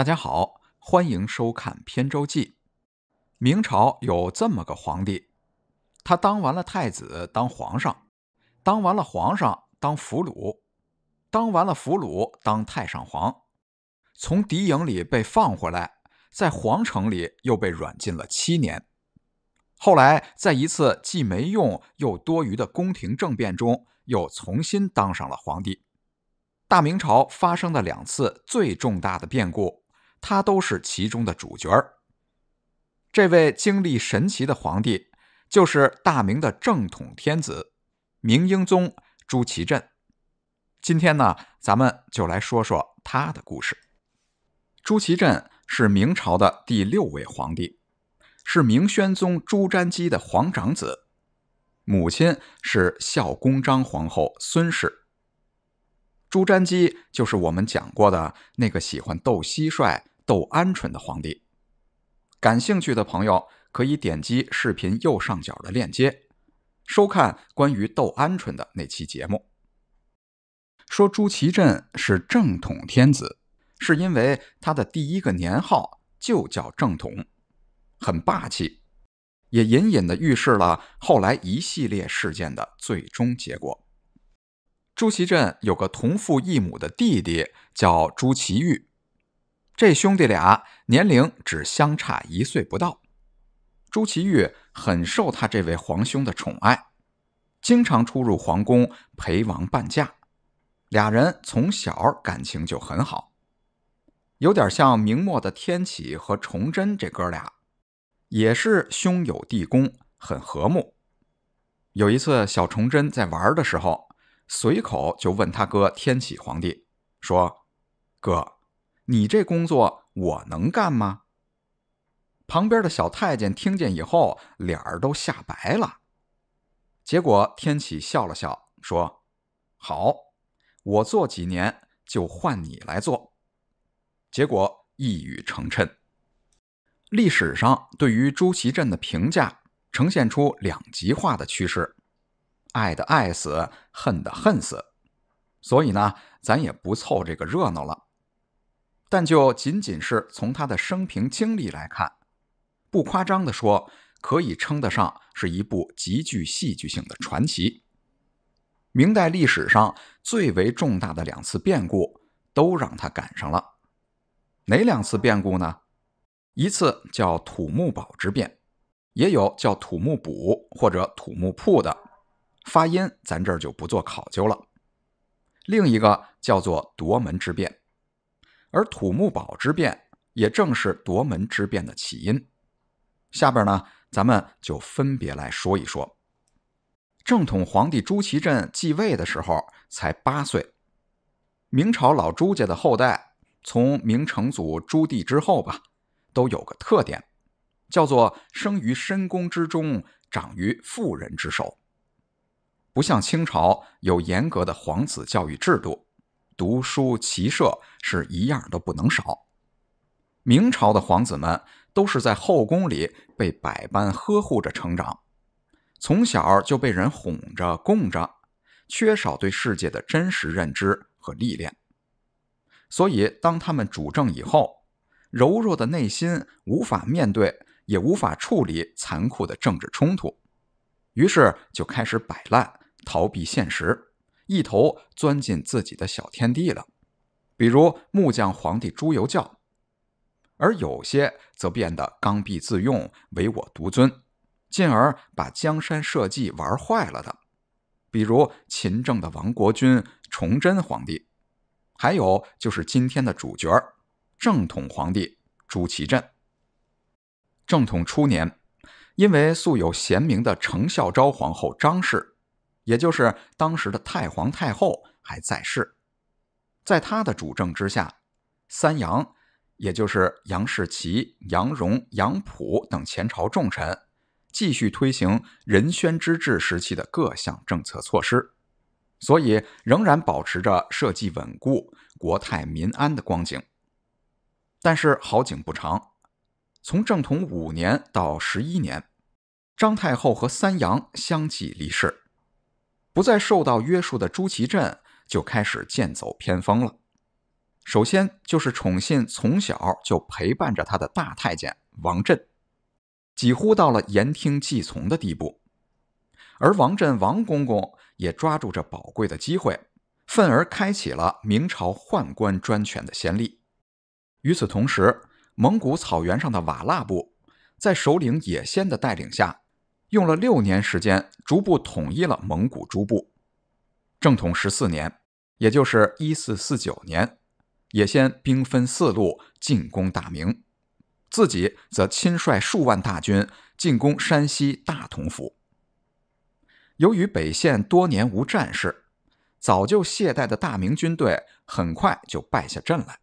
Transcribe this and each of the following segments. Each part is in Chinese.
大家好，欢迎收看《扁舟记》。明朝有这么个皇帝，他当完了太子，当皇上，当完了皇上当俘虏，当完了俘虏当太上皇，从敌营里被放回来，在皇城里又被软禁了七年。后来在一次既没用又多余的宫廷政变中，又重新当上了皇帝。大明朝发生的两次最重大的变故。他都是其中的主角儿。这位经历神奇的皇帝，就是大明的正统天子，明英宗朱祁镇。今天呢，咱们就来说说他的故事。朱祁镇是明朝的第六位皇帝，是明宣宗朱瞻基的皇长子，母亲是孝恭章皇后孙氏。朱瞻基就是我们讲过的那个喜欢斗蟋蟀。窦鹌鹑的皇帝，感兴趣的朋友可以点击视频右上角的链接，收看关于窦鹌鹑的那期节目。说朱祁镇是正统天子，是因为他的第一个年号就叫正统，很霸气，也隐隐的预示了后来一系列事件的最终结果。朱祁镇有个同父异母的弟弟叫朱祁钰。这兄弟俩年龄只相差一岁不到，朱祁钰很受他这位皇兄的宠爱，经常出入皇宫陪王伴驾，俩人从小感情就很好，有点像明末的天启和崇祯这哥俩，也是兄友弟恭，很和睦。有一次，小崇祯在玩的时候，随口就问他哥天启皇帝说：“哥。”你这工作我能干吗？旁边的小太监听见以后，脸儿都吓白了。结果天启笑了笑，说：“好，我做几年就换你来做。”结果一语成谶。历史上对于朱祁镇的评价呈现出两极化的趋势，爱的爱死，恨的恨死。所以呢，咱也不凑这个热闹了。但就仅仅是从他的生平经历来看，不夸张地说，可以称得上是一部极具戏剧性的传奇。明代历史上最为重大的两次变故，都让他赶上了。哪两次变故呢？一次叫土木堡之变，也有叫土木堡或者土木铺的，发音咱这儿就不做考究了。另一个叫做夺门之变。而土木堡之变，也正是夺门之变的起因。下边呢，咱们就分别来说一说。正统皇帝朱祁镇继位的时候才八岁，明朝老朱家的后代，从明成祖朱棣之后吧，都有个特点，叫做生于深宫之中，长于妇人之手，不像清朝有严格的皇子教育制度。读书、骑射是一样都不能少。明朝的皇子们都是在后宫里被百般呵护着成长，从小就被人哄着、供着，缺少对世界的真实认知和历练。所以，当他们主政以后，柔弱的内心无法面对，也无法处理残酷的政治冲突，于是就开始摆烂，逃避现实。一头钻进自己的小天地了，比如木匠皇帝朱由校，而有些则变得刚愎自用、唯我独尊，进而把江山社稷玩坏了的，比如勤政的亡国君崇祯皇帝，还有就是今天的主角，正统皇帝朱祁镇。正统初年，因为素有贤明的程孝昭皇后张氏。也就是当时的太皇太后还在世，在她的主政之下，三杨，也就是杨士奇、杨荣、杨溥等前朝重臣，继续推行仁宣之治时期的各项政策措施，所以仍然保持着社稷稳固、国泰民安的光景。但是好景不长，从正统五年到十一年，张太后和三杨相继离世。不再受到约束的朱祁镇就开始剑走偏锋了。首先就是宠信从小就陪伴着他的大太监王振，几乎到了言听计从的地步。而王振、王公公也抓住这宝贵的机会，愤而开启了明朝宦官专权的先例。与此同时，蒙古草原上的瓦剌部，在首领也先的带领下。用了六年时间，逐步统一了蒙古诸部。正统十四年，也就是一四四九年，也先兵分四路进攻大明，自己则亲率数万大军进攻山西大同府。由于北线多年无战事，早就懈怠的大明军队很快就败下阵来。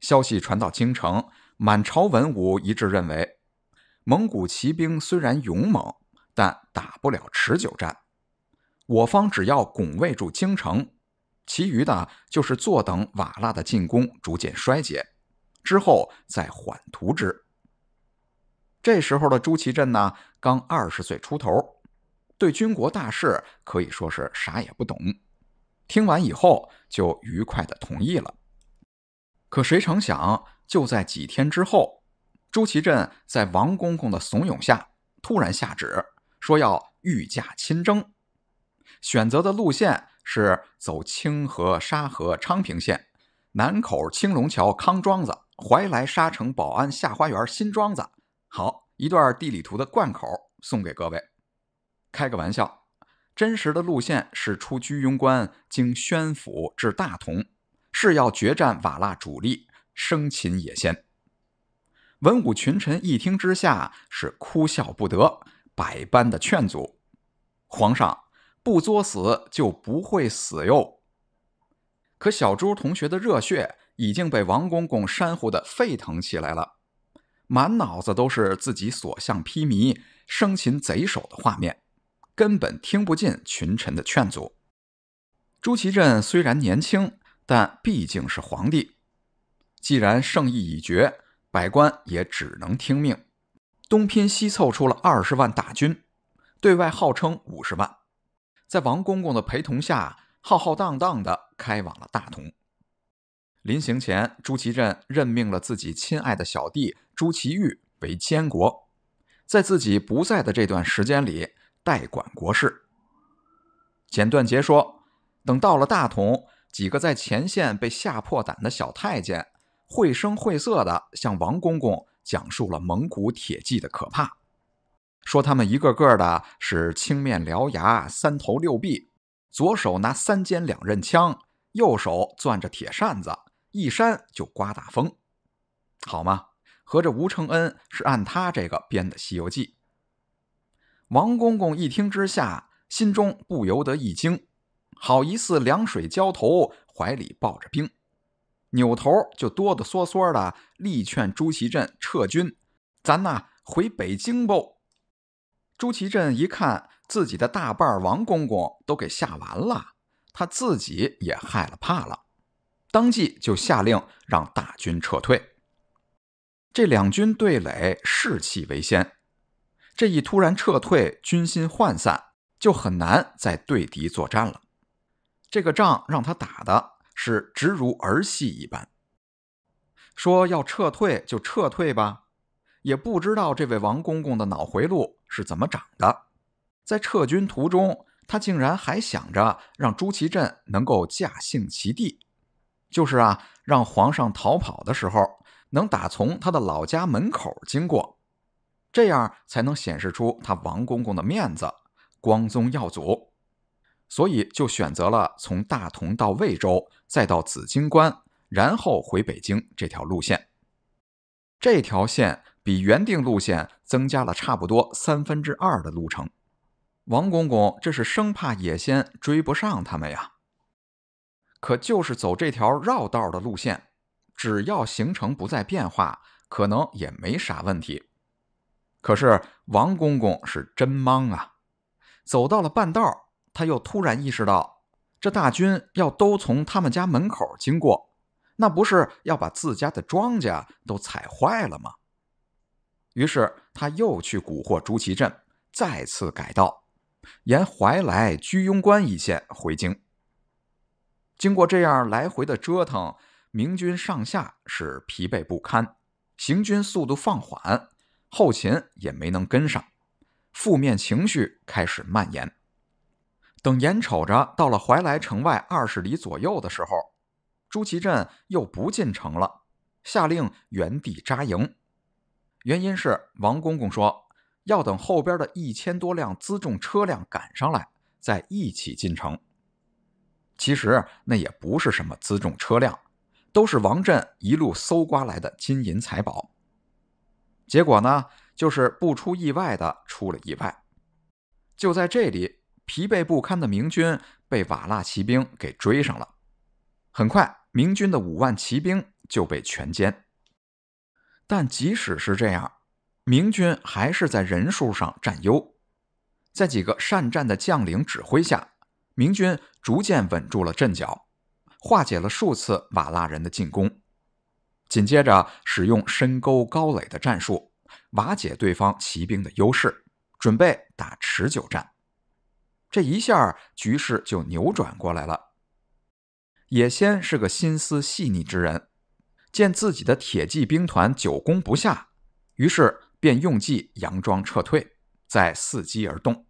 消息传到京城，满朝文武一致认为。蒙古骑兵虽然勇猛，但打不了持久战。我方只要拱卫住京城，其余的就是坐等瓦剌的进攻逐渐衰竭，之后再缓图之。这时候的朱祁镇呢，刚二十岁出头，对军国大事可以说是啥也不懂。听完以后，就愉快的同意了。可谁成想，就在几天之后。朱祁镇在王公公的怂恿下，突然下旨说要御驾亲征，选择的路线是走清河、沙河、昌平县、南口、青龙桥、康庄子、怀来、沙城、保安、下花园、新庄子。好，一段地理图的贯口送给各位。开个玩笑，真实的路线是出居庸关，经宣府至大同，誓要决战瓦剌主力，生擒野先。文武群臣一听之下是哭笑不得，百般的劝阻：“皇上不作死就不会死哟。”可小朱同学的热血已经被王公公煽乎的沸腾起来了，满脑子都是自己所向披靡、生擒贼首的画面，根本听不进群臣的劝阻。朱祁镇虽然年轻，但毕竟是皇帝，既然圣意已决。百官也只能听命，东拼西凑出了二十万大军，对外号称五十万，在王公公的陪同下，浩浩荡荡地开往了大同。临行前，朱祁镇任命了自己亲爱的小弟朱祁钰为监国，在自己不在的这段时间里代管国事。简断节说，等到了大同，几个在前线被吓破胆的小太监。绘声绘色地向王公公讲述了蒙古铁骑的可怕，说他们一个个的是青面獠牙、三头六臂，左手拿三尖两刃枪，右手攥着铁扇子，一扇就刮大风，好吗？合着吴承恩是按他这个编的《西游记》。王公公一听之下，心中不由得一惊，好一似凉水浇头，怀里抱着冰。扭头就哆哆嗦嗦的力劝朱祁镇撤军，咱呐回北京不？朱祁镇一看自己的大伴王公公都给吓完了，他自己也害了怕了，当即就下令让大军撤退。这两军对垒，士气为先，这一突然撤退，军心涣散，就很难再对敌作战了。这个仗让他打的。是直如儿戏一般，说要撤退就撤退吧，也不知道这位王公公的脑回路是怎么长的。在撤军途中，他竟然还想着让朱祁镇能够驾幸其地，就是啊，让皇上逃跑的时候能打从他的老家门口经过，这样才能显示出他王公公的面子，光宗耀祖。所以就选择了从大同到魏州，再到紫荆关，然后回北京这条路线。这条线比原定路线增加了差不多三分之二的路程。王公公这是生怕野仙追不上他们呀。可就是走这条绕道的路线，只要行程不再变化，可能也没啥问题。可是王公公是真忙啊，走到了半道。他又突然意识到，这大军要都从他们家门口经过，那不是要把自家的庄稼都踩坏了吗？于是他又去蛊惑朱祁镇，再次改道，沿怀来居庸关一线回京。经过这样来回的折腾，明军上下是疲惫不堪，行军速度放缓，后勤也没能跟上，负面情绪开始蔓延。等眼瞅着到了怀来城外二十里左右的时候，朱祁镇又不进城了，下令原地扎营。原因是王公公说要等后边的一千多辆辎重车辆赶上来，再一起进城。其实那也不是什么辎重车辆，都是王振一路搜刮来的金银财宝。结果呢，就是不出意外的出了意外，就在这里。疲惫不堪的明军被瓦剌骑兵给追上了，很快，明军的五万骑兵就被全歼。但即使是这样，明军还是在人数上占优。在几个善战的将领指挥下，明军逐渐稳住了阵脚，化解了数次瓦剌人的进攻。紧接着，使用深沟高垒的战术，瓦解对方骑兵的优势，准备打持久战。这一下局势就扭转过来了。野先是个心思细腻之人，见自己的铁骑兵团久攻不下，于是便用计佯装撤退，再伺机而动。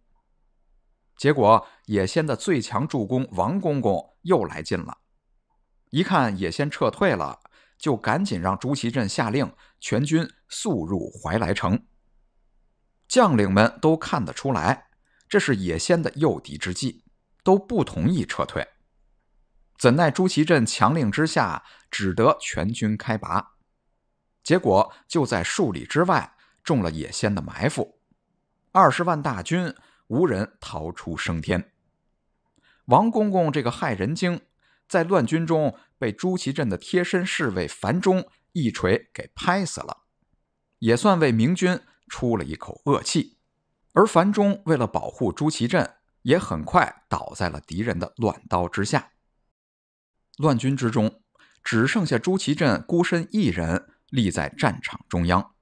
结果野先的最强助攻王公公又来劲了，一看野先撤退了，就赶紧让朱祁镇下令全军速入怀来城。将领们都看得出来。这是野仙的诱敌之计，都不同意撤退。怎奈朱祁镇强令之下，只得全军开拔。结果就在数里之外中了野仙的埋伏，二十万大军无人逃出升天。王公公这个害人精，在乱军中被朱祁镇的贴身侍卫樊中一锤给拍死了，也算为明军出了一口恶气。而樊中为了保护朱祁镇，也很快倒在了敌人的乱刀之下。乱军之中，只剩下朱祁镇孤身一人立在战场中央。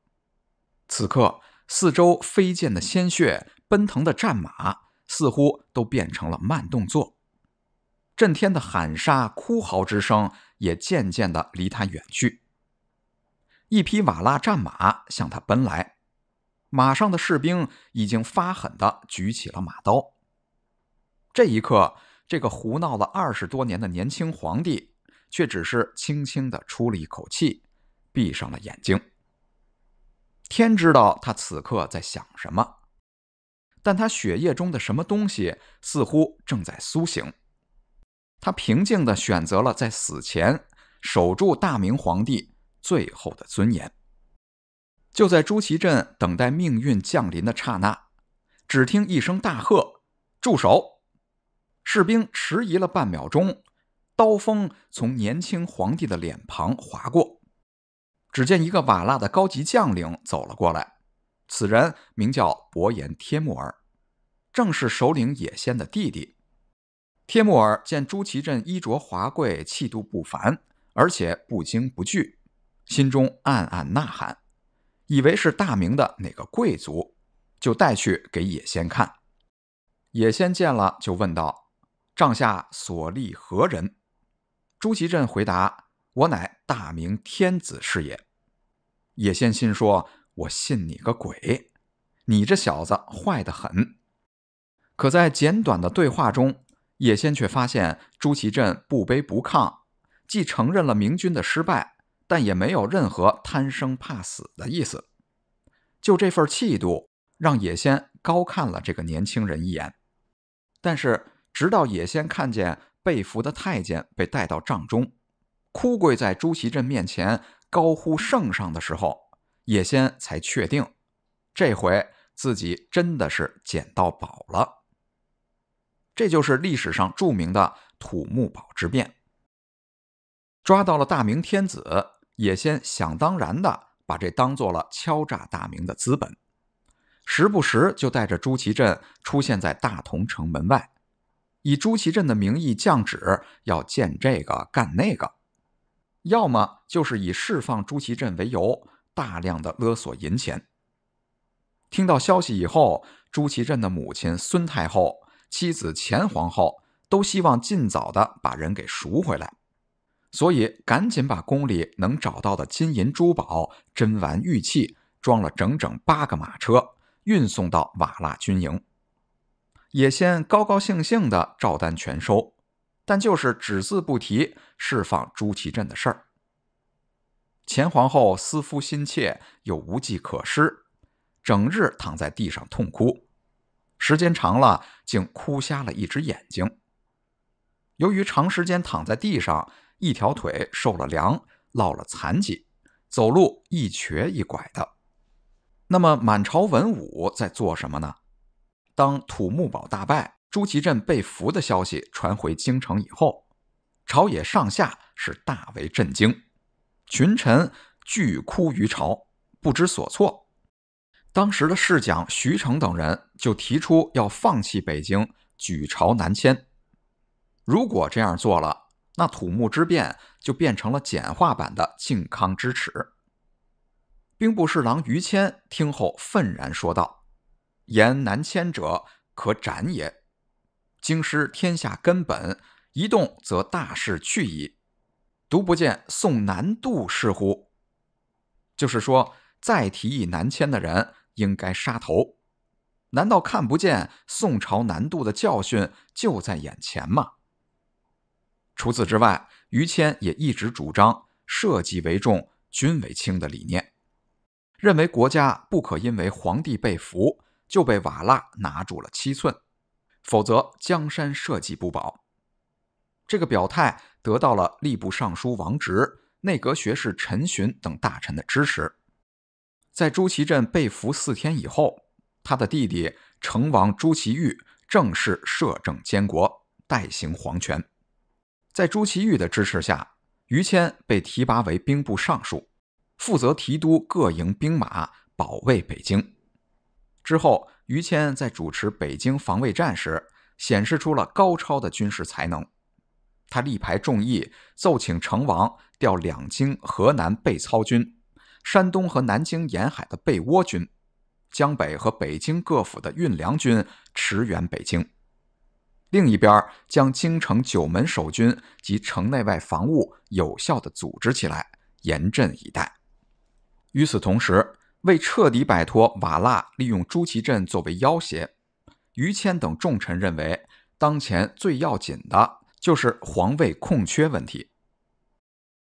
此刻，四周飞溅的鲜血、奔腾的战马，似乎都变成了慢动作。震天的喊杀、哭嚎之声也渐渐地离他远去。一匹瓦剌战马向他奔来。马上的士兵已经发狠的举起了马刀。这一刻，这个胡闹了二十多年的年轻皇帝，却只是轻轻的出了一口气，闭上了眼睛。天知道他此刻在想什么，但他血液中的什么东西似乎正在苏醒。他平静的选择了在死前守住大明皇帝最后的尊严。就在朱祁镇等待命运降临的刹那，只听一声大喝：“住手！”士兵迟疑了半秒钟，刀锋从年轻皇帝的脸庞划过。只见一个瓦剌的高级将领走了过来，此人名叫伯颜帖木儿，正是首领野仙的弟弟。帖木儿见朱祁镇衣着华贵，气度不凡，而且不惊不惧，心中暗暗呐喊。以为是大明的哪个贵族，就带去给野仙看。野仙见了，就问道：“帐下所立何人？”朱祁镇回答：“我乃大明天子是也。”野仙心说：“我信你个鬼！你这小子坏得很。”可在简短的对话中，野仙却发现朱祁镇不卑不亢，既承认了明军的失败。但也没有任何贪生怕死的意思，就这份气度，让野先高看了这个年轻人一眼。但是，直到野先看见被俘的太监被带到帐中，哭跪在朱祁镇面前，高呼圣上的时候，野先才确定，这回自己真的是捡到宝了。这就是历史上著名的土木堡之变，抓到了大明天子。也先想当然的把这当做了敲诈大明的资本，时不时就带着朱祁镇出现在大同城门外，以朱祁镇的名义降旨要建这个干那个，要么就是以释放朱祁镇为由，大量的勒索银钱。听到消息以后，朱祁镇的母亲孙太后、妻子钱皇后都希望尽早的把人给赎回来。所以，赶紧把宫里能找到的金银珠宝、珍玩玉器装了整整八个马车，运送到瓦剌军营。也先高高兴兴的照单全收，但就是只字不提释放朱祁镇的事儿。前皇后思夫心切，又无计可施，整日躺在地上痛哭，时间长了，竟哭瞎了一只眼睛。由于长时间躺在地上，一条腿受了凉，落了残疾，走路一瘸一拐的。那么满朝文武在做什么呢？当土木堡大败，朱祁镇被俘的消息传回京城以后，朝野上下是大为震惊，群臣惧哭于朝，不知所措。当时的侍讲徐成等人就提出要放弃北京，举朝南迁。如果这样做了，那土木之变就变成了简化版的靖康之耻。兵部侍郎于谦听后愤然说道：“言南迁者可斩也。京师天下根本，一动则大势去矣。独不见宋南渡是乎？”就是说，再提议南迁的人应该杀头。难道看不见宋朝南渡的教训就在眼前吗？除此之外，于谦也一直主张“社稷为重，君为轻”的理念，认为国家不可因为皇帝被俘就被瓦剌拿住了七寸，否则江山社稷不保。这个表态得到了吏部尚书王直、内阁学士陈寻等大臣的支持。在朱祁镇被俘四天以后，他的弟弟成王朱祁钰正式摄政监国，代行皇权。在朱祁钰的支持下，于谦被提拔为兵部尚书，负责提督各营兵马，保卫北京。之后，于谦在主持北京防卫战时，显示出了高超的军事才能。他力排众议，奏请成王调两京、河南备操军、山东和南京沿海的备倭军、江北和北京各府的运粮军驰援北京。另一边将京城九门守军及城内外防务有效地组织起来，严阵以待。与此同时，为彻底摆脱瓦剌，利用朱祁镇作为要挟，于谦等重臣认为，当前最要紧的就是皇位空缺问题。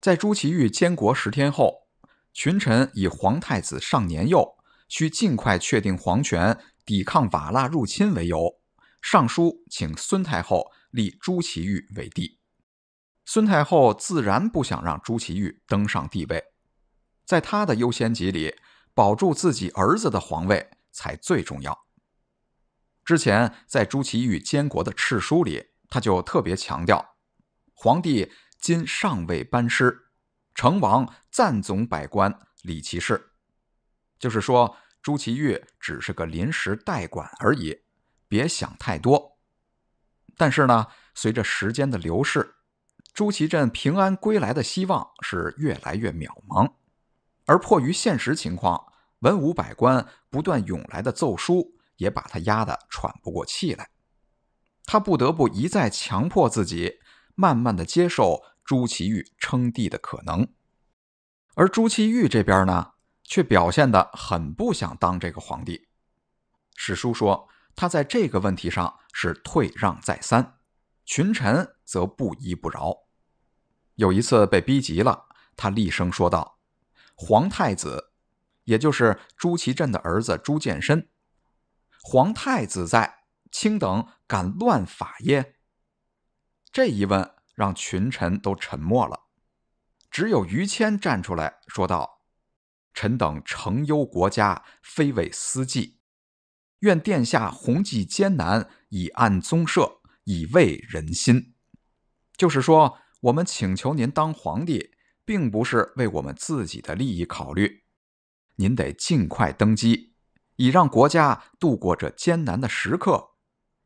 在朱祁钰监国十天后，群臣以皇太子尚年幼，需尽快确定皇权，抵抗瓦剌入侵为由。上书请孙太后立朱祁钰为帝，孙太后自然不想让朱祁钰登上帝位，在她的优先级里，保住自己儿子的皇位才最重要。之前在朱祁钰监国的敕书里，他就特别强调：“皇帝今尚未班师，成王暂总百官理其事。”就是说，朱祁钰只是个临时代管而已。别想太多，但是呢，随着时间的流逝，朱祁镇平安归来的希望是越来越渺茫，而迫于现实情况，文武百官不断涌来的奏疏也把他压得喘不过气来，他不得不一再强迫自己，慢慢的接受朱祁钰称帝的可能，而朱祁钰这边呢，却表现的很不想当这个皇帝，史书说。他在这个问题上是退让再三，群臣则不依不饶。有一次被逼急了，他厉声说道：“皇太子，也就是朱祁镇的儿子朱见深，皇太子在，卿等敢乱法耶？”这一问让群臣都沉默了，只有于谦站出来说道：“臣等诚忧国家，非为私计。”愿殿下弘济艰难，以案宗社，以慰人心。就是说，我们请求您当皇帝，并不是为我们自己的利益考虑。您得尽快登基，以让国家度过这艰难的时刻，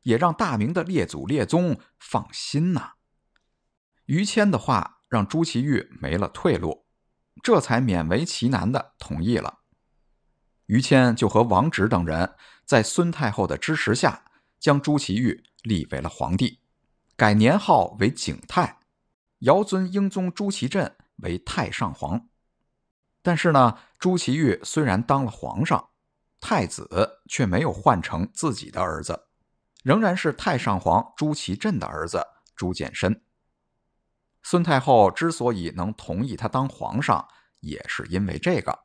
也让大明的列祖列宗放心呐。于谦的话让朱祁钰没了退路，这才勉为其难的同意了。于谦就和王直等人。在孙太后的支持下，将朱祁钰立为了皇帝，改年号为景泰，遥尊英宗朱祁镇为太上皇。但是呢，朱祁钰虽然当了皇上，太子却没有换成自己的儿子，仍然是太上皇朱祁镇的儿子朱见深。孙太后之所以能同意他当皇上，也是因为这个，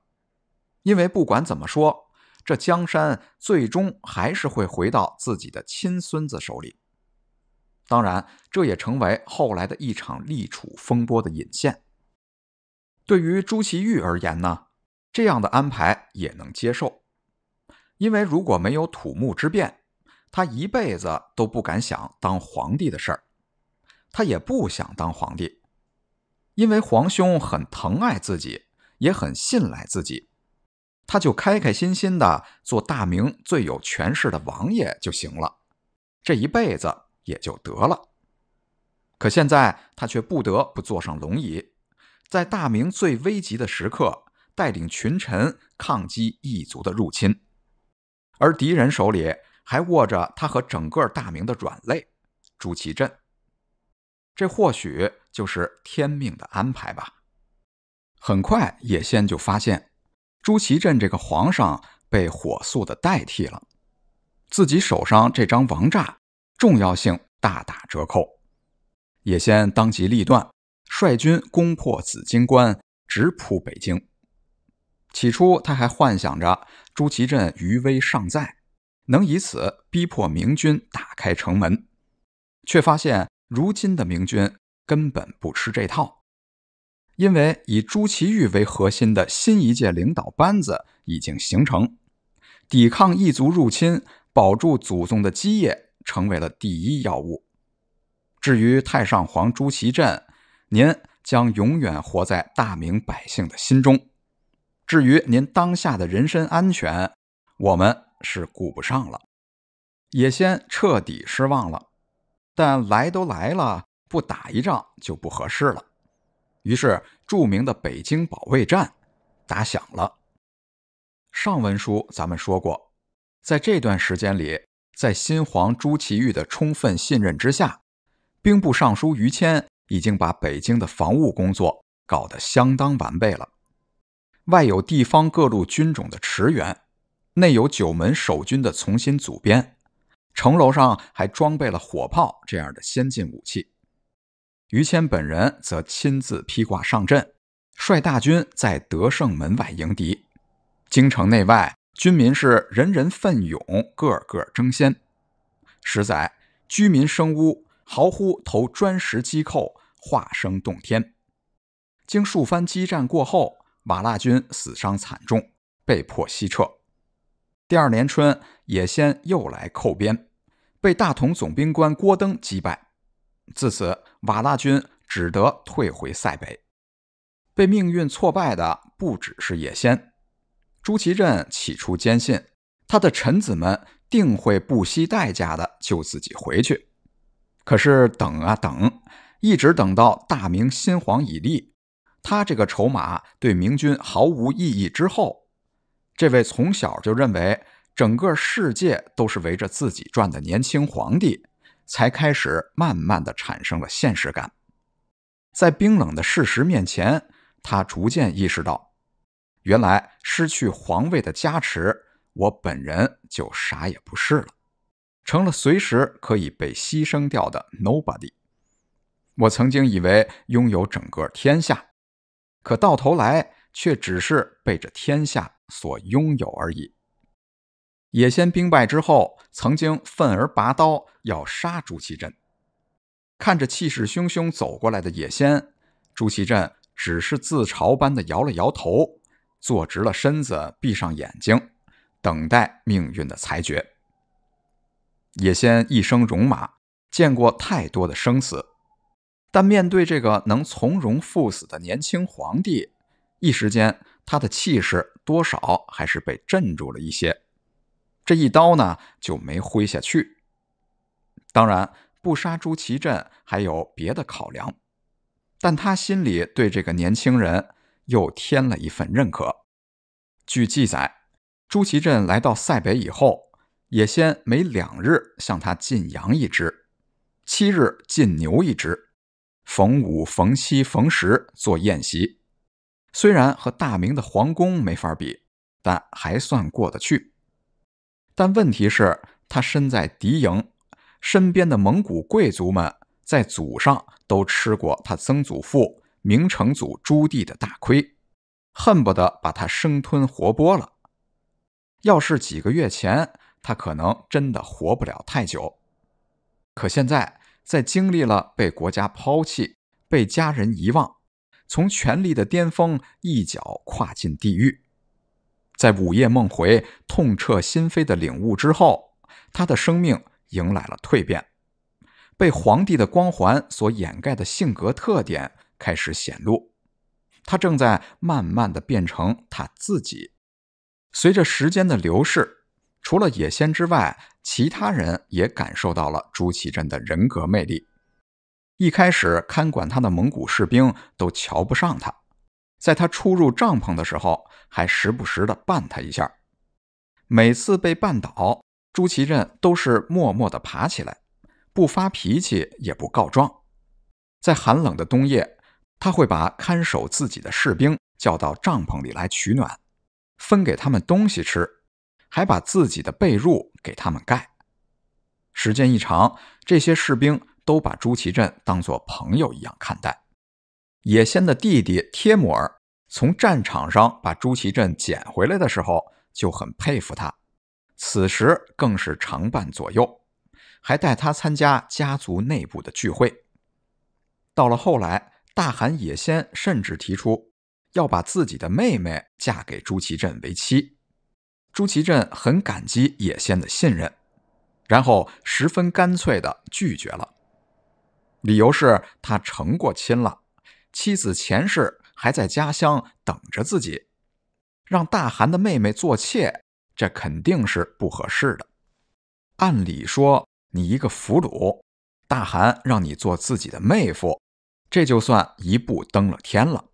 因为不管怎么说。这江山最终还是会回到自己的亲孙子手里。当然，这也成为后来的一场立储风波的引线。对于朱祁钰而言呢，这样的安排也能接受，因为如果没有土木之变，他一辈子都不敢想当皇帝的事儿，他也不想当皇帝，因为皇兄很疼爱自己，也很信赖自己。他就开开心心的做大明最有权势的王爷就行了，这一辈子也就得了。可现在他却不得不坐上龙椅，在大明最危急的时刻带领群臣抗击异族的入侵，而敌人手里还握着他和整个大明的软肋——朱祁镇。这或许就是天命的安排吧。很快，野先就发现。朱祁镇这个皇上被火速的代替了，自己手上这张王炸重要性大打折扣。也先当机立断，率军攻破紫金关，直扑北京。起初他还幻想着朱祁镇余威尚在，能以此逼迫明军打开城门，却发现如今的明军根本不吃这套。因为以朱祁钰为核心的新一届领导班子已经形成，抵抗异族入侵、保住祖宗的基业成为了第一要务。至于太上皇朱祁镇，您将永远活在大明百姓的心中。至于您当下的人身安全，我们是顾不上了。也先彻底失望了，但来都来了，不打一仗就不合适了。于是，著名的北京保卫战打响了。上文书咱们说过，在这段时间里，在新皇朱祁钰的充分信任之下，兵部尚书于谦已经把北京的防务工作搞得相当完备了。外有地方各路军种的驰援，内有九门守军的重新组编，城楼上还装备了火炮这样的先进武器。于谦本人则亲自披挂上阵，率大军在德胜门外迎敌。京城内外军民是人人奋勇，个个争先。十载，居民声乌，豪呼投砖石击寇，化声动天。经数番激战过后，瓦剌军死伤惨重，被迫西撤。第二年春，也先又来寇边，被大同总兵官郭登击败。自此，瓦剌军只得退回塞北。被命运挫败的不只是野先。朱祁镇起初坚信，他的臣子们定会不惜代价的救自己回去。可是等啊等，一直等到大明新皇已立，他这个筹码对明君毫无意义之后，这位从小就认为整个世界都是围着自己转的年轻皇帝。才开始慢慢的产生了现实感，在冰冷的事实面前，他逐渐意识到，原来失去皇位的加持，我本人就啥也不是了，成了随时可以被牺牲掉的 nobody。我曾经以为拥有整个天下，可到头来却只是被这天下所拥有而已。野仙兵败之后，曾经愤而拔刀要杀朱祁镇。看着气势汹汹走过来的野仙，朱祁镇只是自嘲般的摇了摇头，坐直了身子，闭上眼睛，等待命运的裁决。野仙一生戎马，见过太多的生死，但面对这个能从容赴死的年轻皇帝，一时间他的气势多少还是被镇住了一些。这一刀呢就没挥下去。当然，不杀朱祁镇还有别的考量，但他心里对这个年轻人又添了一份认可。据记载，朱祁镇来到塞北以后，也先每两日向他进羊一只，七日进牛一只，逢五逢七逢十做宴席。虽然和大明的皇宫没法比，但还算过得去。但问题是，他身在敌营，身边的蒙古贵族们在祖上都吃过他曾祖父明成祖朱棣的大亏，恨不得把他生吞活剥了。要是几个月前，他可能真的活不了太久。可现在，在经历了被国家抛弃、被家人遗忘、从权力的巅峰一脚跨进地狱。在午夜梦回、痛彻心扉的领悟之后，他的生命迎来了蜕变。被皇帝的光环所掩盖的性格特点开始显露，他正在慢慢的变成他自己。随着时间的流逝，除了野仙之外，其他人也感受到了朱祁镇的人格魅力。一开始看管他的蒙古士兵都瞧不上他。在他出入帐篷的时候，还时不时的绊他一下。每次被绊倒，朱祁镇都是默默的爬起来，不发脾气，也不告状。在寒冷的冬夜，他会把看守自己的士兵叫到帐篷里来取暖，分给他们东西吃，还把自己的被褥给他们盖。时间一长，这些士兵都把朱祁镇当作朋友一样看待。野仙的弟弟帖木儿从战场上把朱祁镇捡回来的时候，就很佩服他。此时更是常伴左右，还带他参加家族内部的聚会。到了后来，大汗野仙甚至提出要把自己的妹妹嫁给朱祁镇为妻。朱祁镇很感激野仙的信任，然后十分干脆地拒绝了，理由是他成过亲了。妻子前世还在家乡等着自己，让大汗的妹妹做妾，这肯定是不合适的。按理说，你一个俘虏，大汗让你做自己的妹夫，这就算一步登了天了。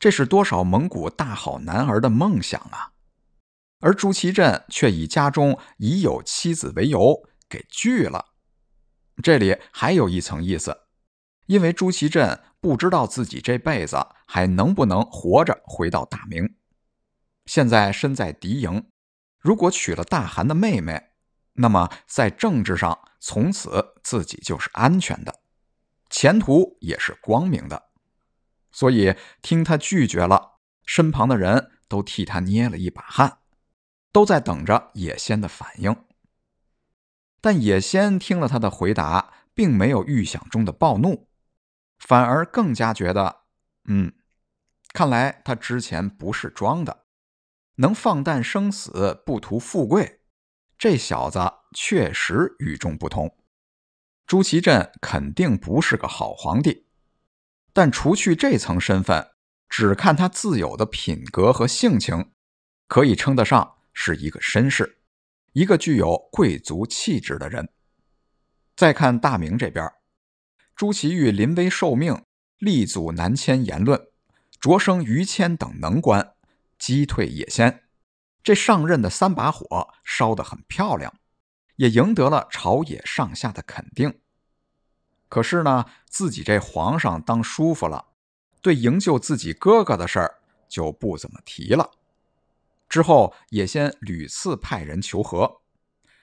这是多少蒙古大好男儿的梦想啊！而朱祁镇却以家中已有妻子为由给拒了。这里还有一层意思。因为朱祁镇不知道自己这辈子还能不能活着回到大明，现在身在敌营，如果娶了大汗的妹妹，那么在政治上从此自己就是安全的，前途也是光明的。所以听他拒绝了，身旁的人都替他捏了一把汗，都在等着野先的反应。但野先听了他的回答，并没有预想中的暴怒。反而更加觉得，嗯，看来他之前不是装的，能放淡生死，不图富贵，这小子确实与众不同。朱祁镇肯定不是个好皇帝，但除去这层身份，只看他自有的品格和性情，可以称得上是一个绅士，一个具有贵族气质的人。再看大明这边。朱祁钰临危受命，力阻南迁言论，擢升于谦等能官，击退也先。这上任的三把火烧得很漂亮，也赢得了朝野上下的肯定。可是呢，自己这皇上当舒服了，对营救自己哥哥的事儿就不怎么提了。之后，也先屡次派人求和，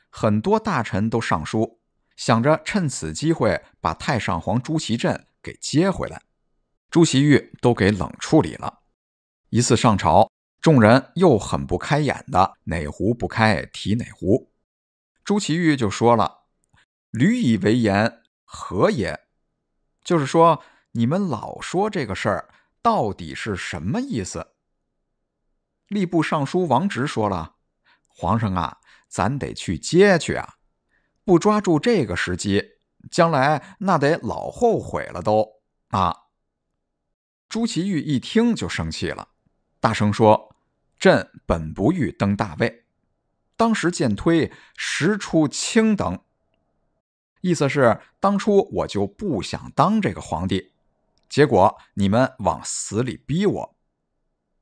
很多大臣都上书。想着趁此机会把太上皇朱祁镇给接回来，朱祁钰都给冷处理了。一次上朝，众人又很不开眼的哪壶不开提哪壶，朱祁钰就说了：“屡以为言何也？”就是说你们老说这个事儿，到底是什么意思？吏部尚书王直说了：“皇上啊，咱得去接去啊。”不抓住这个时机，将来那得老后悔了都啊！朱祁钰一听就生气了，大声说：“朕本不欲登大位，当时建推实出卿等。”意思是当初我就不想当这个皇帝，结果你们往死里逼我。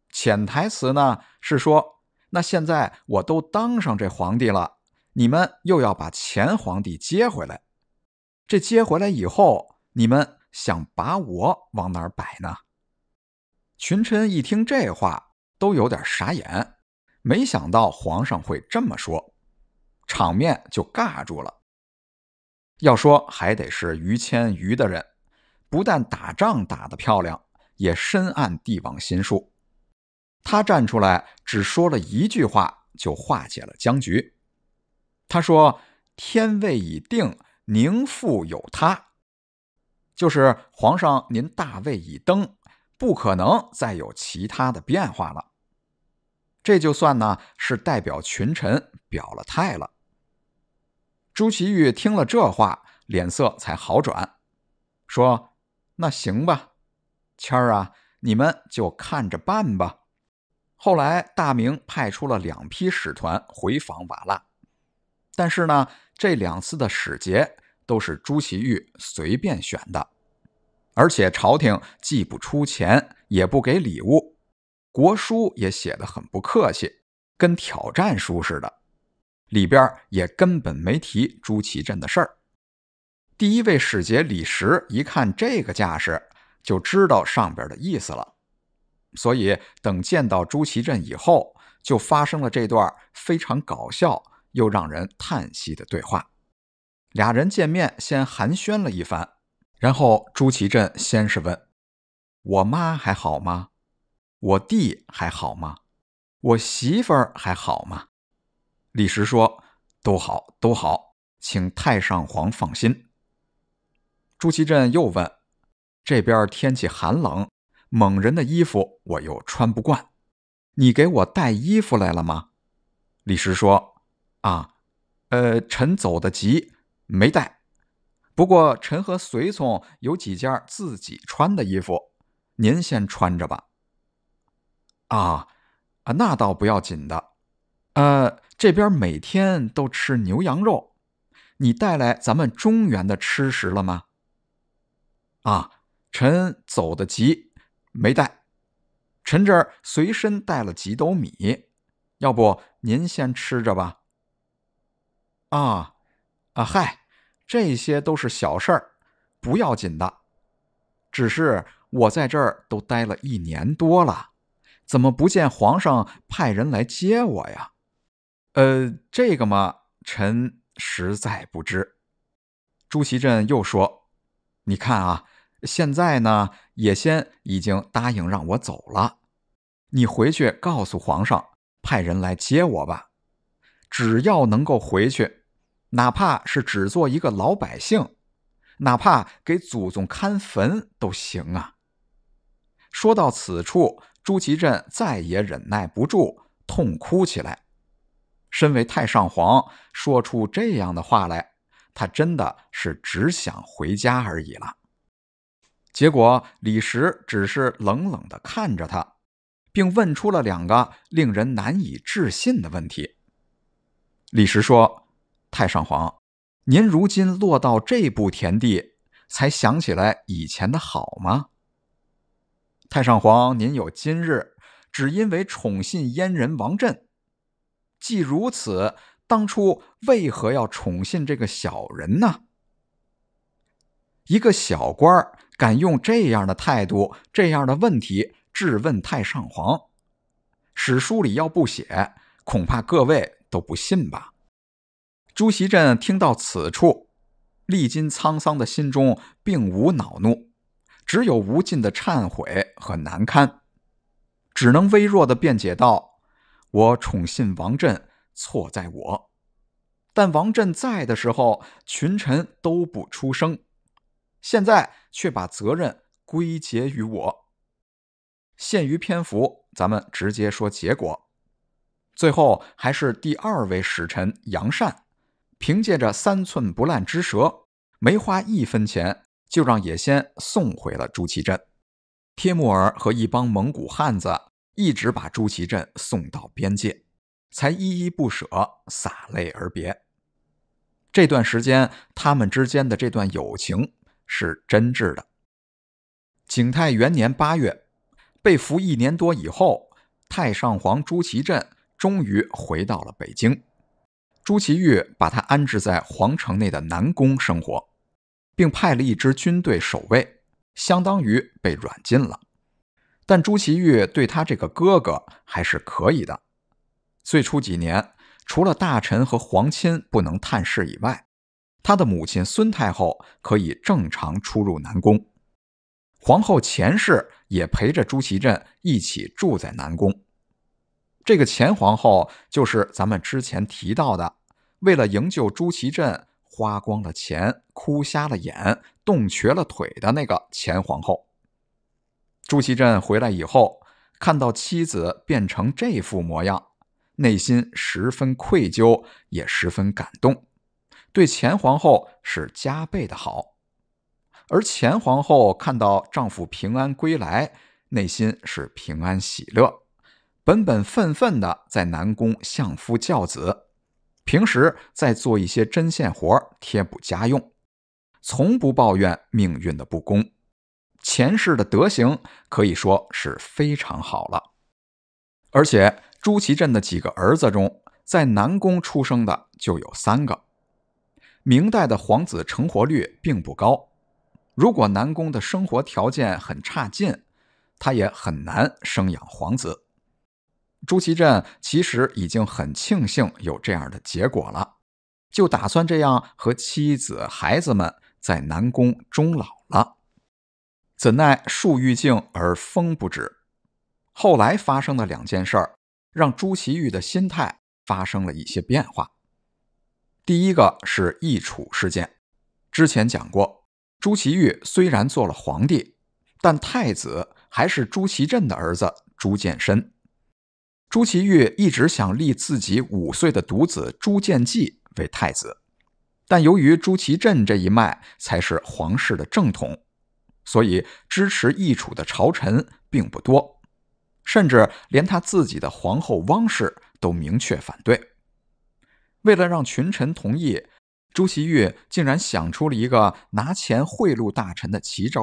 潜台词呢是说，那现在我都当上这皇帝了。你们又要把前皇帝接回来，这接回来以后，你们想把我往哪儿摆呢？群臣一听这话，都有点傻眼，没想到皇上会这么说，场面就尬住了。要说还得是于谦于的人，不但打仗打得漂亮，也深谙帝王心术。他站出来，只说了一句话，就化解了僵局。他说：“天位已定，宁复有他，就是皇上您大位已登，不可能再有其他的变化了。”这就算呢是代表群臣表了态了。朱祁钰听了这话，脸色才好转，说：“那行吧，谦儿啊，你们就看着办吧。”后来，大明派出了两批使团回访瓦剌。但是呢，这两次的使节都是朱祁钰随便选的，而且朝廷既不出钱也不给礼物，国书也写得很不客气，跟挑战书似的，里边也根本没提朱祁镇的事儿。第一位使节李时一看这个架势，就知道上边的意思了，所以等见到朱祁镇以后，就发生了这段非常搞笑。又让人叹息的对话。俩人见面，先寒暄了一番，然后朱祁镇先是问：“我妈还好吗？我弟还好吗？我媳妇还好吗？”李石说：“都好，都好，请太上皇放心。”朱祁镇又问：“这边天气寒冷，蒙人的衣服我又穿不惯，你给我带衣服来了吗？”李石说。啊，呃，臣走得急，没带。不过，臣和随从有几件自己穿的衣服，您先穿着吧。啊，啊，那倒不要紧的。呃，这边每天都吃牛羊肉，你带来咱们中原的吃食了吗？啊，臣走得急，没带。臣这儿随身带了几斗米，要不您先吃着吧。啊，啊嗨，这些都是小事儿，不要紧的。只是我在这儿都待了一年多了，怎么不见皇上派人来接我呀？呃，这个嘛，臣实在不知。朱祁镇又说：“你看啊，现在呢，野仙已经答应让我走了，你回去告诉皇上，派人来接我吧。”只要能够回去，哪怕是只做一个老百姓，哪怕给祖宗看坟都行啊！说到此处，朱祁镇再也忍耐不住，痛哭起来。身为太上皇，说出这样的话来，他真的是只想回家而已了。结果，李时只是冷冷地看着他，并问出了两个令人难以置信的问题。李石说：“太上皇，您如今落到这步田地，才想起来以前的好吗？太上皇，您有今日，只因为宠信阉人王振。既如此，当初为何要宠信这个小人呢？一个小官儿敢用这样的态度、这样的问题质问太上皇，史书里要不写，恐怕各位。”都不信吧？朱祁镇听到此处，历经沧桑的心中并无恼怒，只有无尽的忏悔和难堪，只能微弱的辩解道：“我宠信王振，错在我。但王振在的时候，群臣都不出声，现在却把责任归结于我。”限于篇幅，咱们直接说结果。最后还是第二位使臣杨善，凭借着三寸不烂之舌，没花一分钱，就让野仙送回了朱祁镇。帖木儿和一帮蒙古汉子一直把朱祁镇送到边界，才依依不舍、洒泪而别。这段时间，他们之间的这段友情是真挚的。景泰元年八月，被俘一年多以后，太上皇朱祁镇。终于回到了北京，朱祁钰把他安置在皇城内的南宫生活，并派了一支军队守卫，相当于被软禁了。但朱祁钰对他这个哥哥还是可以的。最初几年，除了大臣和皇亲不能探视以外，他的母亲孙太后可以正常出入南宫，皇后钱氏也陪着朱祁镇一起住在南宫。这个前皇后就是咱们之前提到的，为了营救朱祁镇，花光了钱，哭瞎了眼，冻瘸了腿的那个前皇后。朱祁镇回来以后，看到妻子变成这副模样，内心十分愧疚，也十分感动，对前皇后是加倍的好。而前皇后看到丈夫平安归来，内心是平安喜乐。本本分分的在南宫相夫教子，平时在做一些针线活贴补家用，从不抱怨命运的不公。前世的德行可以说是非常好了。而且朱祁镇的几个儿子中，在南宫出生的就有三个。明代的皇子成活率并不高，如果南宫的生活条件很差劲，他也很难生养皇子。朱祁镇其实已经很庆幸有这样的结果了，就打算这样和妻子、孩子们在南宫终老了。怎奈树欲静而风不止，后来发生的两件事儿让朱祁钰的心态发生了一些变化。第一个是易楚事件，之前讲过，朱祁钰虽然做了皇帝，但太子还是朱祁镇的儿子朱见深。朱祁钰一直想立自己五岁的独子朱见济为太子，但由于朱祁镇这一脉才是皇室的正统，所以支持易楚的朝臣并不多，甚至连他自己的皇后汪氏都明确反对。为了让群臣同意，朱祁钰竟然想出了一个拿钱贿赂大臣的奇招，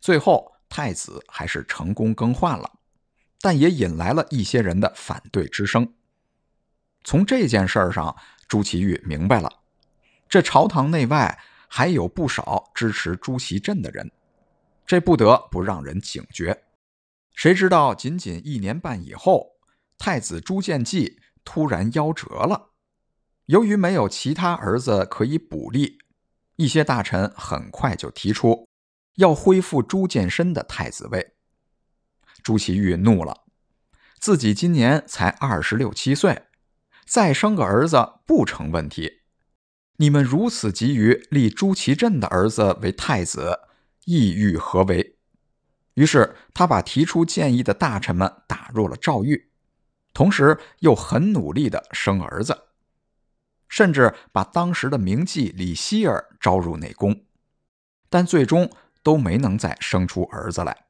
最后太子还是成功更换了。但也引来了一些人的反对之声。从这件事儿上，朱祁钰明白了，这朝堂内外还有不少支持朱祁镇的人，这不得不让人警觉。谁知道，仅仅一年半以后，太子朱见济突然夭折了。由于没有其他儿子可以补立，一些大臣很快就提出要恢复朱见深的太子位。朱祁钰怒了，自己今年才二十六七岁，再生个儿子不成问题。你们如此急于立朱祁镇的儿子为太子，意欲何为？于是他把提出建议的大臣们打入了诏狱，同时又很努力地生儿子，甚至把当时的名妓李希儿招入内宫，但最终都没能再生出儿子来。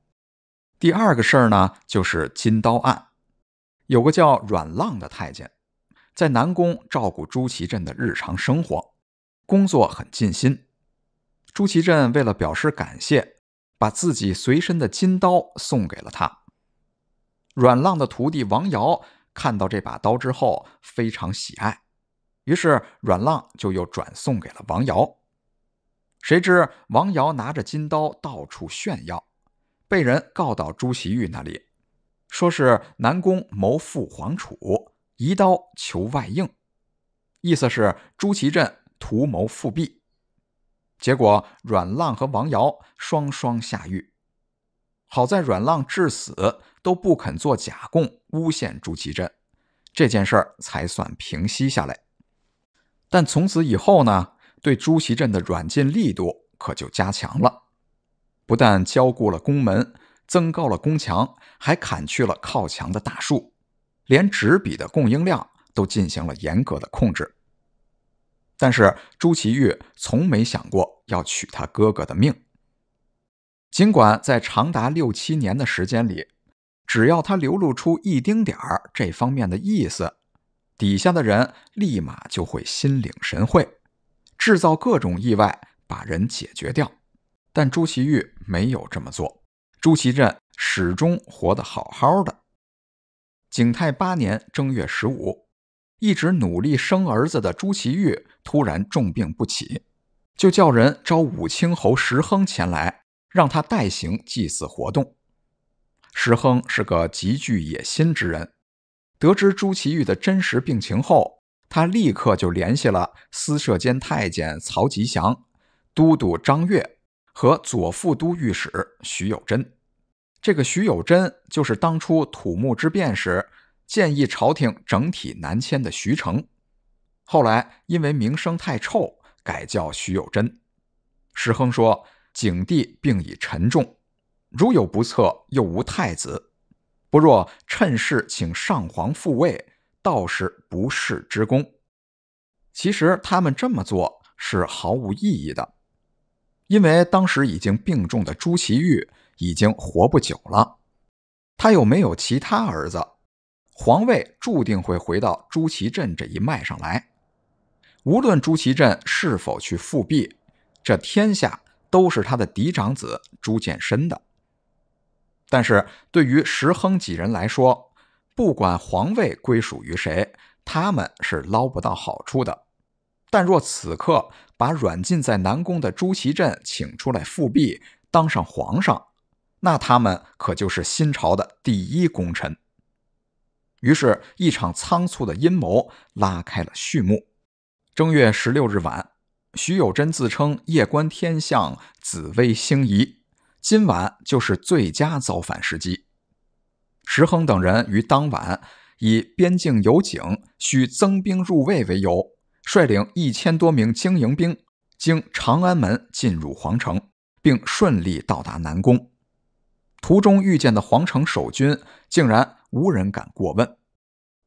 第二个事儿呢，就是金刀案。有个叫阮浪的太监，在南宫照顾朱祁镇的日常生活，工作很尽心。朱祁镇为了表示感谢，把自己随身的金刀送给了他。阮浪的徒弟王瑶看到这把刀之后非常喜爱，于是阮浪就又转送给了王瑶。谁知王瑶拿着金刀到处炫耀。被人告到朱祁钰那里，说是南宫谋复皇储，移刀求外应，意思是朱祁镇图谋复辟。结果阮浪和王瑶双双下狱。好在阮浪至死都不肯做假供诬陷朱祁镇，这件事儿才算平息下来。但从此以后呢，对朱祁镇的软禁力度可就加强了。不但浇固了宫门，增高了宫墙，还砍去了靠墙的大树，连纸笔的供应量都进行了严格的控制。但是朱祁钰从没想过要取他哥哥的命。尽管在长达六七年的时间里，只要他流露出一丁点儿这方面的意思，底下的人立马就会心领神会，制造各种意外把人解决掉。但朱祁钰没有这么做，朱祁镇始终活得好好的。景泰八年正月十五，一直努力生儿子的朱祁钰突然重病不起，就叫人招武清侯石亨前来，让他代行祭祀活动。石亨是个极具野心之人，得知朱祁钰的真实病情后，他立刻就联系了司设监太监曹吉祥、都督张岳。和左副都御史徐有贞，这个徐有贞就是当初土木之变时建议朝廷整体南迁的徐成，后来因为名声太臭，改叫徐有贞。石亨说：“景帝病已沉重，如有不测，又无太子，不若趁势请上皇复位，倒是不世之功。”其实他们这么做是毫无意义的。因为当时已经病重的朱祁钰已经活不久了，他又没有其他儿子，皇位注定会回到朱祁镇这一脉上来。无论朱祁镇是否去复辟，这天下都是他的嫡长子朱见深的。但是对于石亨几人来说，不管皇位归属于谁，他们是捞不到好处的。但若此刻把软禁在南宫的朱祁镇请出来复辟，当上皇上，那他们可就是新朝的第一功臣。于是，一场仓促的阴谋拉开了序幕。正月十六日晚，徐有贞自称夜观天象，紫微星移，今晚就是最佳造反时机。石亨等人于当晚以边境有警，需增兵入卫为由。率领一千多名精营兵，经长安门进入皇城，并顺利到达南宫。途中遇见的皇城守军竟然无人敢过问。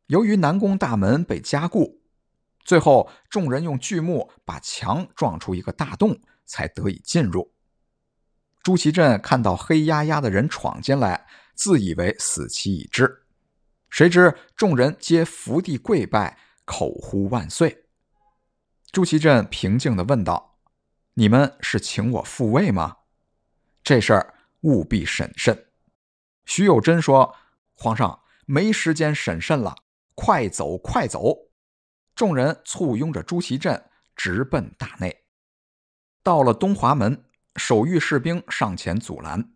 由于南宫大门被加固，最后众人用巨木把墙撞出一个大洞，才得以进入。朱祁镇看到黑压压的人闯进来，自以为死期已至，谁知众人皆伏地跪拜，口呼万岁。朱祁镇平静地问道：“你们是请我复位吗？这事儿务必审慎。”徐有贞说：“皇上没时间审慎了，快走，快走！”众人簇拥着朱祁镇直奔大内。到了东华门，守御士兵上前阻拦。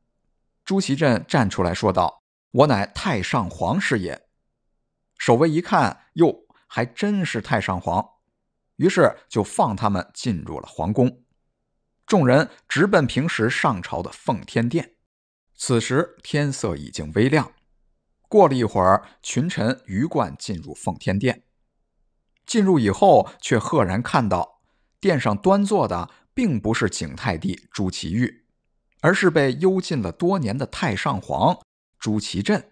朱祁镇站出来说道：“我乃太上皇是也。”守卫一看，哟，还真是太上皇。于是就放他们进入了皇宫。众人直奔平时上朝的奉天殿。此时天色已经微亮。过了一会儿，群臣鱼贯进入奉天殿。进入以后，却赫然看到殿上端坐的并不是景泰帝朱祁钰，而是被幽禁了多年的太上皇朱祁镇。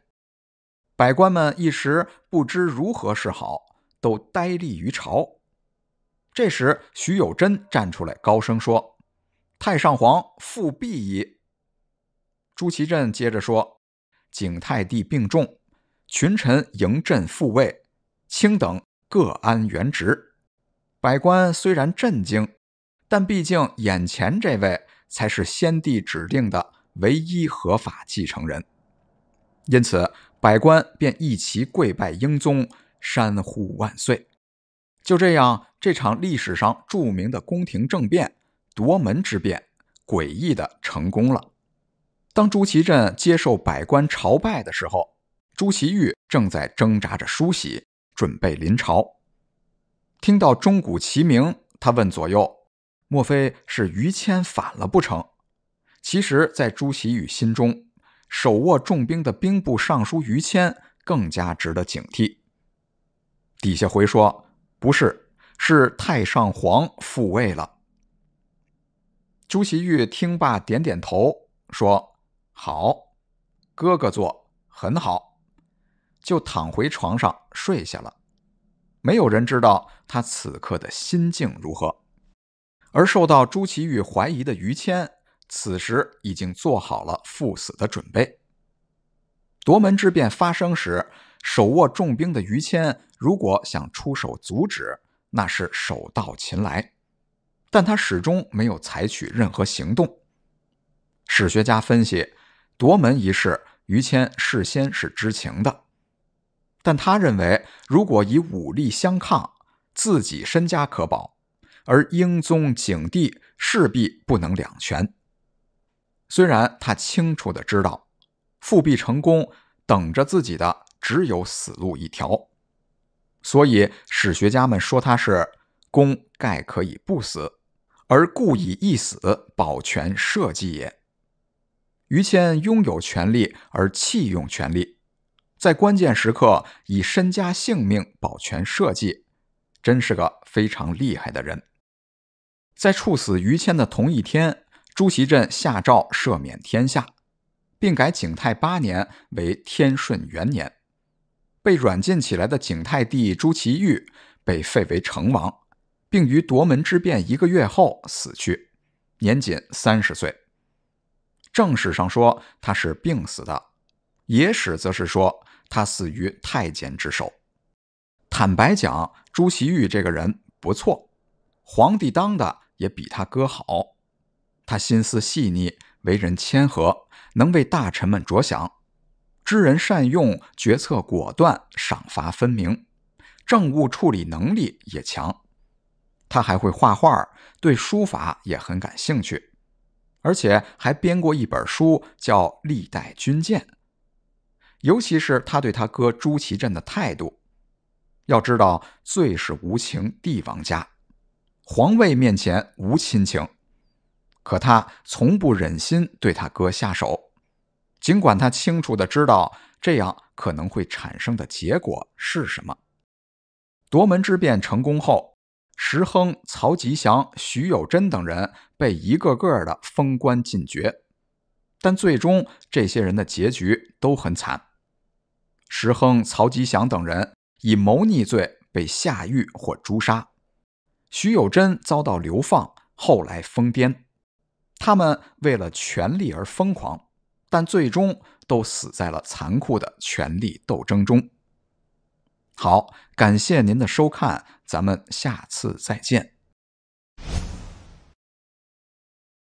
百官们一时不知如何是好，都呆立于朝。这时，徐有贞站出来，高声说：“太上皇复辟矣。”朱祁镇接着说：“景泰帝病重，群臣迎朕复位，卿等各安原职。”百官虽然震惊，但毕竟眼前这位才是先帝指定的唯一合法继承人，因此百官便一齐跪拜英宗，山呼万岁。就这样，这场历史上著名的宫廷政变——夺门之变，诡异的成功了。当朱祁镇接受百官朝拜的时候，朱祁钰正在挣扎着梳洗，准备临朝。听到钟鼓齐鸣，他问左右：“莫非是于谦反了不成？”其实，在朱祁钰心中，手握重兵的兵部尚书于谦更加值得警惕。底下回说。不是，是太上皇复位了。朱祁钰听罢，点点头，说：“好，哥哥做很好。”就躺回床上睡下了。没有人知道他此刻的心境如何。而受到朱祁钰怀疑的于谦，此时已经做好了赴死的准备。夺门之变发生时，手握重兵的于谦。如果想出手阻止，那是手到擒来，但他始终没有采取任何行动。史学家分析，夺门一事，于谦事先是知情的，但他认为，如果以武力相抗，自己身家可保，而英宗、景帝势必不能两全。虽然他清楚的知道，复辟成功，等着自己的只有死路一条。所以，史学家们说他是功盖可以不死，而故以一死保全社稷也。于谦拥有权力而弃用权力，在关键时刻以身家性命保全社稷，真是个非常厉害的人。在处死于谦的同一天，朱祁镇下诏赦免天下，并改景泰八年为天顺元年。被软禁起来的景泰帝朱祁钰被废为成王，并于夺门之变一个月后死去，年仅三十岁。正史上说他是病死的，野史则是说他死于太监之手。坦白讲，朱祁钰这个人不错，皇帝当的也比他哥好。他心思细腻，为人谦和，能为大臣们着想。知人善用，决策果断，赏罚分明，政务处理能力也强。他还会画画，对书法也很感兴趣，而且还编过一本书，叫《历代军鉴》。尤其是他对他哥朱祁镇的态度，要知道，最是无情帝王家，皇位面前无亲情，可他从不忍心对他哥下手。尽管他清楚的知道这样可能会产生的结果是什么，夺门之变成功后，石亨、曹吉祥、徐有贞等人被一个个的封官进爵，但最终这些人的结局都很惨。石亨、曹吉祥等人以谋逆罪被下狱或诛杀，徐有贞遭到流放，后来疯癫。他们为了权力而疯狂。但最终都死在了残酷的权力斗争中。好，感谢您的收看，咱们下次再见。